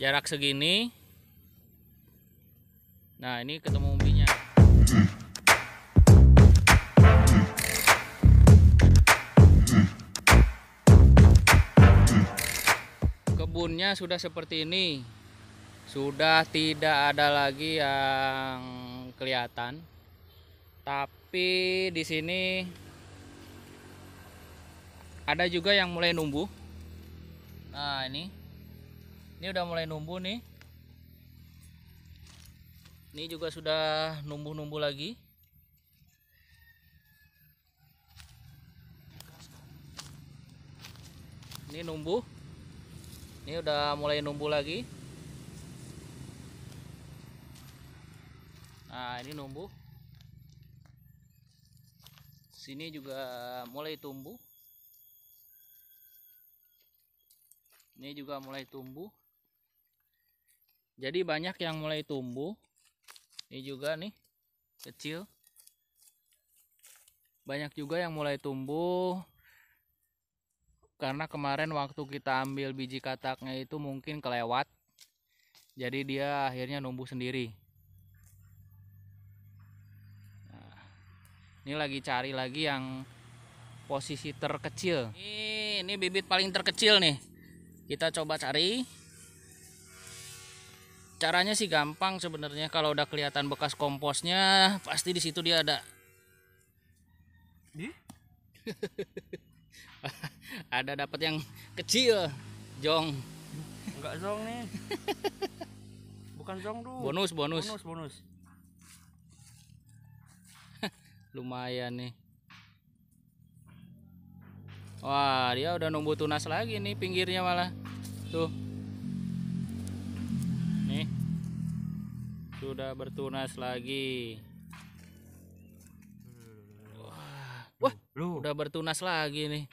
jarak segini nah ini ketemu umbinya kebunnya sudah seperti ini sudah tidak ada lagi yang kelihatan tapi di sini ada juga yang mulai numbuh nah ini ini udah mulai numbuh nih ini juga sudah numbuh-numbuh lagi ini numbuh ini udah mulai numbuh lagi nah ini numbuh sini juga mulai tumbuh ini juga mulai tumbuh jadi banyak yang mulai tumbuh ini juga nih kecil banyak juga yang mulai tumbuh karena kemarin waktu kita ambil biji kataknya itu mungkin kelewat jadi dia akhirnya numbuh sendiri nah, ini lagi cari lagi yang posisi terkecil ini, ini bibit paling terkecil nih kita coba cari caranya sih gampang sebenarnya kalau udah kelihatan bekas komposnya pasti di situ dia ada ada dapat yang kecil jong enggak jong nih bukan jong tuh bonus bonus bonus bonus lumayan nih wah dia udah nunggu tunas lagi nih pinggirnya malah tuh nih sudah bertunas lagi wah, lu, udah bertunas lagi nih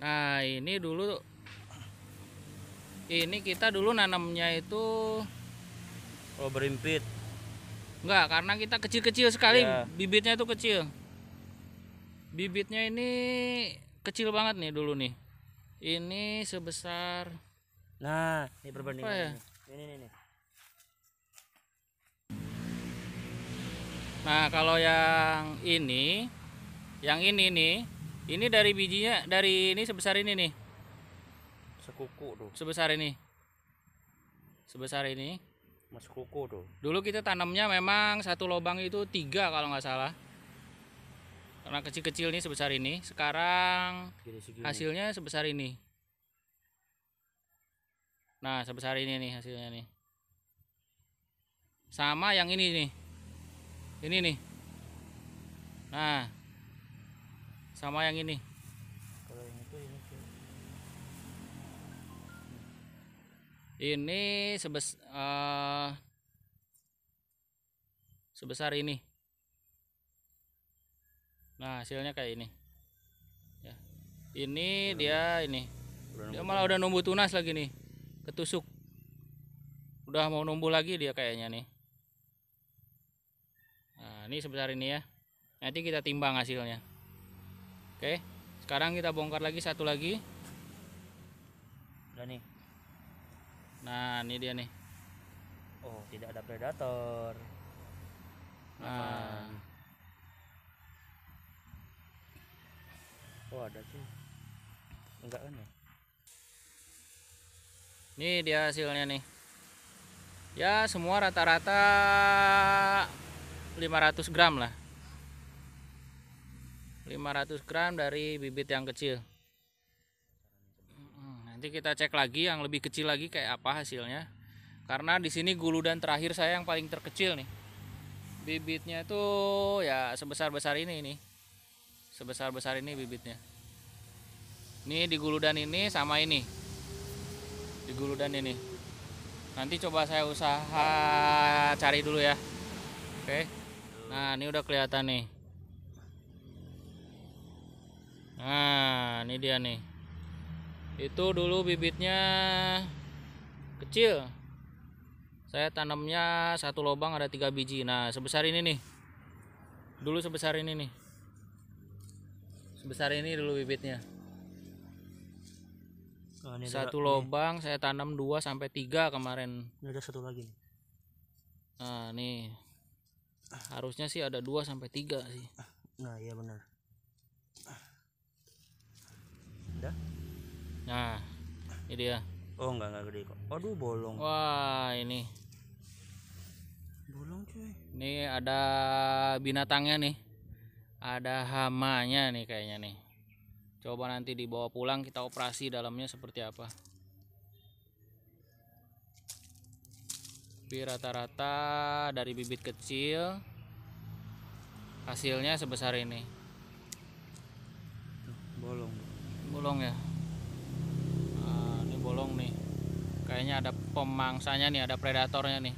nah ini dulu ini kita dulu nanamnya itu oh berimpit enggak karena kita kecil-kecil sekali yeah. bibitnya itu kecil bibitnya ini kecil banget nih dulu nih ini sebesar nah ini perbandingan ya? ini ini ini nah kalau yang ini yang ini nih ini dari bijinya dari ini sebesar ini nih sekuku tuh sebesar ini sebesar ini mas kuku tuh dulu kita tanamnya memang satu lubang itu tiga kalau nggak salah karena kecil-kecil nih sebesar ini sekarang hasilnya sebesar ini nah sebesar ini nih hasilnya nih sama yang ini nih ini nih nah sama yang ini ini ini sebes uh, sebesar ini Nah, hasilnya kayak ini. Ya. Ini udah dia nunggu. ini. Udah dia malah udah numbuh tunas lagi nih. Ketusuk. Udah mau numbuh lagi dia kayaknya nih. Nah, ini sebesar ini ya. Nanti kita timbang hasilnya. Oke. Sekarang kita bongkar lagi satu lagi. Udah nih. Nah, ini dia nih. Oh, tidak ada predator. Nah, ada sih enggak kan ya ini dia hasilnya nih ya semua rata-rata 500 gram lah 500 gram dari bibit yang kecil nanti kita cek lagi yang lebih kecil lagi kayak apa hasilnya karena di sini guludan terakhir saya yang paling terkecil nih bibitnya itu ya sebesar-besar ini ini sebesar-besar ini bibitnya ini di guludan ini sama ini. Di guludan ini. Nanti coba saya usaha cari dulu ya. Oke. Nah, ini udah kelihatan nih. Nah, ini dia nih. Itu dulu bibitnya kecil. Saya tanamnya satu lubang ada tiga biji. Nah, sebesar ini nih. Dulu sebesar ini nih. Sebesar ini dulu bibitnya. Oh, satu ada, lobang ini. saya tanam dua sampai tiga kemarin. Ini ada satu lagi nih. Nah, nih. Harusnya sih ada dua sampai tiga sih. Nah, iya benar. Udah? Nah, ini dia. Oh, enggak enggak gede kok. Aduh, bolong. Wah, ini. Bolong, cuy. Ini ada binatangnya nih. Ada hamanya nih kayaknya nih coba nanti dibawa pulang kita operasi dalamnya seperti apa tapi rata-rata dari bibit kecil hasilnya sebesar ini bolong bolong ya nah, ini bolong nih kayaknya ada pemangsanya nih ada predatornya nih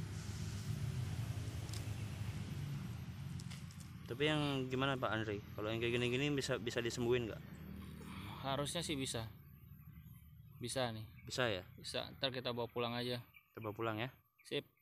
tapi yang gimana Pak Andri kalau yang kayak gini-gini bisa bisa disembuhin nggak harusnya sih bisa bisa nih bisa ya bisa ntar kita bawa pulang aja kita bawa pulang ya sip